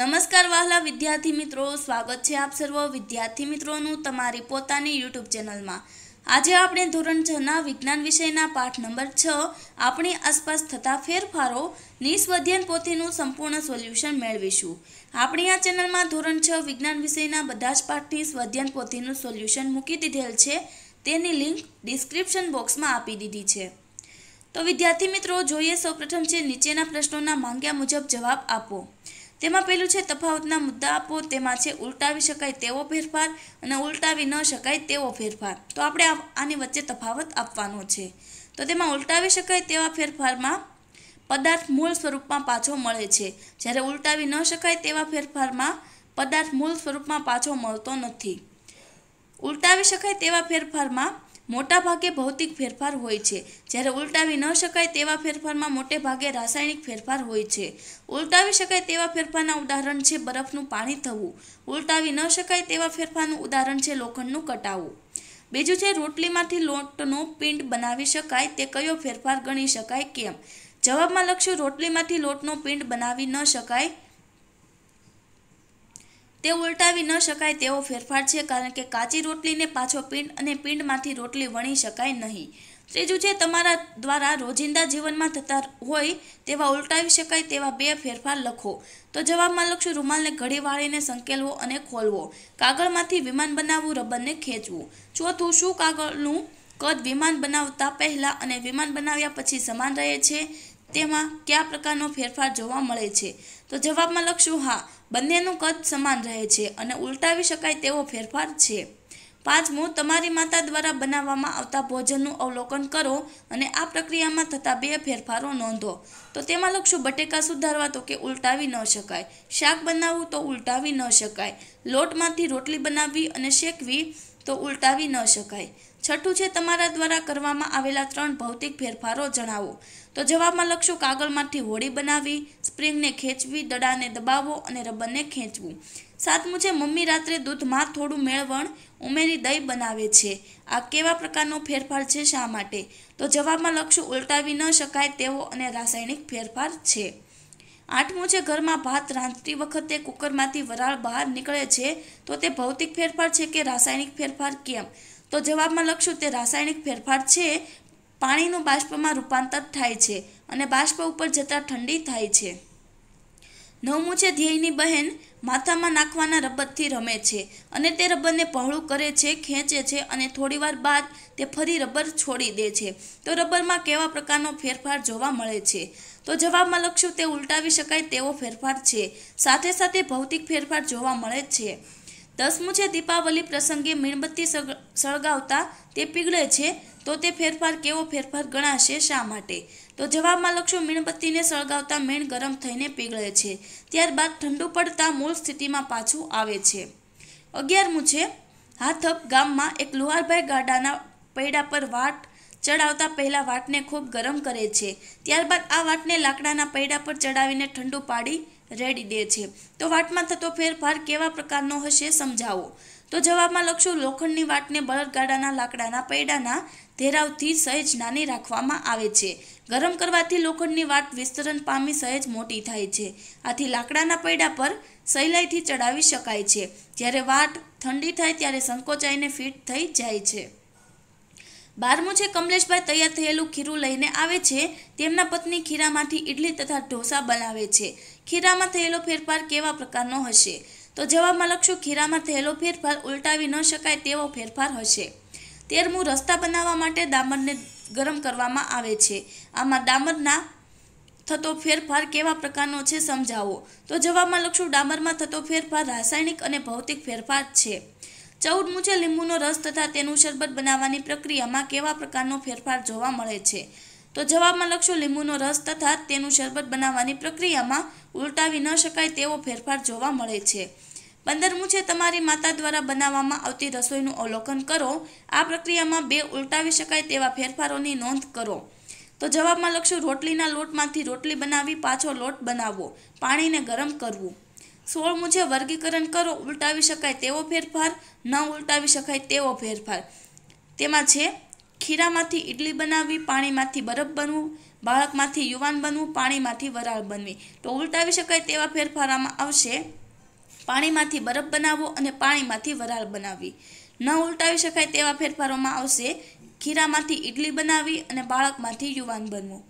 નમસ્કાર વહાલા વિદ્યાર્થી મિત્રો સ્વાગત છે આપ સર્વ વિદ્યાર્થી મિત્રોનું તમારી પોતાની યુટ્યુબ ચેનલમાં આજે આપણે ધોરણ છના વિજ્ઞાન વિષયના પાઠ નંબર છ આપણી આસપાસ થતા ફેરફારો નિસ્વધ્યન પોથીનું સંપૂર્ણ સોલ્યુશન મેળવીશું આપણી આ ચેનલમાં ધોરણ છ વિજ્ઞાન વિષયના બધા જ પાઠની સ્વધ્યન પોથીનું સોલ્યુશન મૂકી દીધેલ છે તેની લિંક ડિસ્ક્રિપ્શન બોક્સમાં આપી દીધી છે તો વિદ્યાર્થી મિત્રો જોઈએ સૌપ્રથમ છે નીચેના પ્રશ્નોના માંગ્યા મુજબ જવાબ આપો તેમાં પહેલું છે તફાવતના મુદ્દા આપો તેમાં છે ઉલટાવી શકાય તેવો ફેરફાર અને ઉલટાવી ન શકાય તેવો ફેરફાર તો આપણે આની વચ્ચે તફાવત આપવાનો છે તો તેમાં ઉલટાવી શકાય તેવા ફેરફારમાં પદાર્થ મૂળ સ્વરૂપમાં પાછો મળે છે જ્યારે ઉલટાવી ન શકાય તેવા ફેરફારમાં પદાર્થ મૂળ સ્વરૂપમાં પાછો મળતો નથી ઉલટાવી શકાય તેવા ફેરફારમાં મોટાભાગે ભૌતિક ફેરફાર હોય છે જ્યારે ઉલટાવી ન શકાય તેવા ફેરફારમાં મોટે ભાગે રાસાયણિક ફેરફાર હોય છે ઉલટાવી શકાય તેવા ફેરફારના ઉદાહરણ છે બરફનું પાણી થવું ઉલટાવી ન શકાય તેવા ફેરફારનું ઉદાહરણ છે લોખંડનું કટાવું બીજું છે રોટલીમાંથી લોટનો પિંડ બનાવી શકાય તે કયો ફેરફાર ગણી શકાય કેમ જવાબમાં લખશું રોટલીમાંથી લોટનો પિંડ બનાવી ન શકાય તે ઉલટાવી ન શકાય તેવો ફેરફાર છે કારણ કે કાચી રોટલીને પાછો પિંડ અને પિંડમાંથી રોટલી વણી શકાય નહીં ત્રીજું છે તમારા દ્વારા રોજિંદા જીવનમાં થતા હોય તેવા ઉલટાવી શકાય તેવા બે ફેરફાર લખો તો જવાબમાં લખશું રૂમાલને ઘડી વાળીને સંકેલવો અને ખોલવો કાગળમાંથી વિમાન બનાવવું રબરને ખેંચવું ચોથું શું કાગળનું કદ વિમાન બનાવતા પહેલાં અને વિમાન બનાવ્યા પછી સમાન રહે છે તેમાં કયા પ્રકારનો ફેરફાર જોવા મળે છે તો જવાબમાં લખશું હા બંનેનું કદ સમાન રહે છે અને ઉલટાવી શકાય તેવો ફેરફાર છે પાંચમું તમારી માતા દ્વારા બનાવવામાં આવતા ભોજનનું અવલોકન કરો અને આ પ્રક્રિયામાં થતા બે ફેરફારો નોંધો તો તેમાં લખશું બટેકા સુધારવા તો કે ઉલટાવી ન શકાય શાક બનાવવું તો ઉલટાવી ન શકાય લોટમાંથી રોટલી બનાવવી અને શેકવી તો ઉલટાવી ન શકાય છઠ્ઠું છે તમારા દ્વારા કરવામાં આવેલા ત્રણ ભૌતિક ફેરફારો જણાવો તો જવાબમાં લખશો કાગળમાંથી હોડી બનાવી સ્પ્રિંગને ખેંચવી દડાને દબાવવો અને રબરને ખેંચવું સાતમું છે મમ્મી રાત્રે દૂધમાં થોડું મેળવણ ઉમેરી દહીં બનાવે છે આ કેવા પ્રકારનો ફેરફાર છે શા માટે તો જવાબમાં લખશું ઉલટાવી ન શકાય તેવો અને રાસાયણિક ફેરફાર છે આઠમું છે ઘરમાં ભાત રાંધતી વખતે કુકરમાંથી વરાળ બહાર નીકળે છે તો તે ભૌતિક ફેરફાર છે કે રાસાયણિક ફેરફાર કેમ તો જવાબમાં લખશું તે રાસાયણિક ફેરફાર છે પાણીનું બાષ્પમાં રૂપાંતર થાય છે અને બાષ્પ ઉપર જતાં ઠંડી થાય છે નવમું છે ધ્યેયની બહેન માથામાં નાખવાના રબતથી રમે છે અને તે રબરને પહોળું કરે છે ખેંચે છે અને થોડીવાર બાદ તે ફરી રબર છોડી દે છે તો રબરમાં કેવા પ્રકારનો ફેરફાર જોવા મળે છે તો જવાબમાં લખશું તે ઉલટાવી શકાય તેવો ફેરફાર છે સાથે સાથે ભૌતિક ફેરફાર જોવા મળે છે દસમું છે દીપાવલી પ્રસંગે મીણબત્તી સળગાવતા તે પીગળે છે તો તે ફેરફાર કેવો ફેરફાર ગણાશે શા માટે તો જવાબમાં લખશું મીણબત્તીને સળગાવતા મીણ ગરમ થઈને પીગળે છે ત્યારબાદ ઠંડુ પડતા મૂળ સ્થિતિમાં પાછું આવે છે અગિયારમું છે હાથપ ગામમાં એક લુહારભાઈ ગાડાના પૈડા પર વાટ ચડાવતા પહેલાં વાટને ખૂબ ગરમ કરે છે ત્યારબાદ આ વાટને લાકડાના પૈડા પર ચડાવીને ઠંડુ પાડી રેડી દે છે તો વાટમાં થતો ફેરફાર કેવા પ્રકારનો હશે સમજાવો તો જવાબમાં લખશું લોખંડની વાટને બળદગાડાના લાકડાના પૈડાના ધેરાવથી સહેજ નાની રાખવામાં આવે છે ગરમ કરવાથી લોખંડની વાટ વિસ્તરણ પામી સહેજ મોટી થાય છે આથી લાકડાના પૈડા પર સહેલાઈથી ચડાવી શકાય છે જ્યારે વાટ ઠંડી થાય ત્યારે સંકોચાઈને ફિટ થઈ જાય છે બારમું છે કમલેશભાઈ તૈયાર થયેલું ખીરું લઈને આવે છે તેમના પત્ની ખીરામાંથી ઇડલી તથા ઢોસા બનાવે છે ખીરામાં થયેલો ફેરફાર કેવા પ્રકારનો હશે તો જવાબમાં લખશું ખીરામાં થયેલો ફેરફાર ઉલટાવી ન શકાય તેવો ફેરફાર હશે તેરમું રસ્તા બનાવવા માટે દામરને ગરમ કરવામાં આવે છે આમાં દામરના થતો ફેરફાર કેવા પ્રકારનો છે સમજાવો તો જવાબમાં લખશું ડામરમાં થતો ફેરફાર રાસાયણિક અને ભૌતિક ફેરફાર છે ચૌદમું છે લીંબુનો રસ તથા તેનું શરબત બનાવવાની પ્રક્રિયામાં કેવા પ્રકારનો ફેરફાર જોવા મળે છે તો જવાબમાં લખશો લીંબુનો રસ તથા તેનું શરબત બનાવવાની પ્રક્રિયામાં ઉલટાવી ન શકાય તેવો ફેરફાર જોવા મળે છે પંદર છે તમારી માતા દ્વારા બનાવવામાં આવતી રસોઈનું અવલોકન કરો આ પ્રક્રિયામાં બે ઉલટાવી શકાય તેવા ફેરફારોની નોંધ કરો તો જવાબમાં લખશો રોટલીના લોટમાંથી રોટલી બનાવી પાછો લોટ બનાવવો પાણીને ગરમ કરવું સોળ મુજબ વર્ગીકરણ કરો ઉલટાવી શકાય તેવો ફેરફાર ન ઉલટાવી શકાય તેવો ફેરફાર તેમાં છે ખીરામાંથી ઇડલી બનાવવી પાણીમાંથી બરફ બનવું બાળકમાંથી યુવાન બનવું પાણીમાંથી વરાળ બનવી તો ઉલટાવી શકાય તેવા ફેરફાર આવશે પાણીમાંથી બરફ બનાવવો અને પાણીમાંથી વરાળ બનાવવી ન ઉલટાવી શકાય તેવા ફેરફારોમાં આવશે ખીરામાંથી ઇડલી બનાવી અને બાળકમાંથી યુવાન બનવું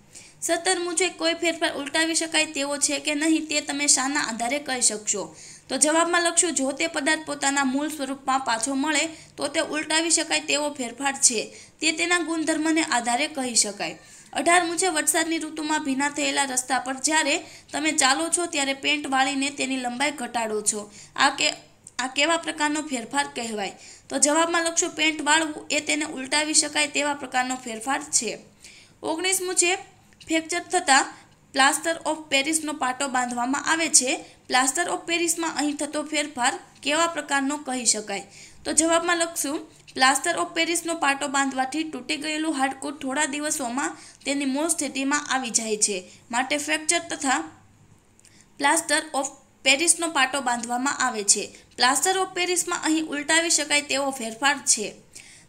સત્તર મુજબ કોઈ ફેરફાર ઉલટાવી શકાય તેવો છે કે નહીં તે તમે શાના આધારે કહી શકશો તો જવાબમાં લખશું જો તે પદાર્થ પોતાના મૂળ સ્વરૂપમાં પાછો મળે તો તે ઉલટાવી શકાય તેવો ફેરફાર છે તે તેના ગુણધર્મને આધારે કહી શકાય અઢાર મુજબ વરસાદની ઋતુમાં ભીના થયેલા રસ્તા પર જ્યારે તમે ચાલો છો ત્યારે પેન્ટ વાળીને તેની લંબાઈ ઘટાડો છો આ કે આ કેવા પ્રકારનો ફેરફાર કહેવાય તો જવાબમાં લખશું પેન્ટ વાળવું એ તેને ઉલટાવી શકાય તેવા પ્રકારનો ફેરફાર છે ઓગણીસ છે ફ્રેક્ચર થતાં પ્લાસ્ટર ઓફ પેરિસનો પાટો બાંધવામાં આવે છે પ્લાસ્ટર ઓફ પેરિસમાં અહીં થતો ફેરફાર કેવા પ્રકારનો કહી શકાય તો જવાબમાં લખશું પ્લાસ્ટર ઓફ પેરિસનો પાટો બાંધવાથી તૂટી ગયેલું હાડકું થોડા દિવસોમાં તેની મૂળ સ્થિતિમાં આવી જાય છે માટે ફ્રેક્ચર તથા પ્લાસ્ટર ઓફ પેરિસનો પાટો બાંધવામાં આવે છે પ્લાસ્ટર ઓફ પેરિસમાં અહીં ઉલટાવી શકાય તેવો ફેરફાર છે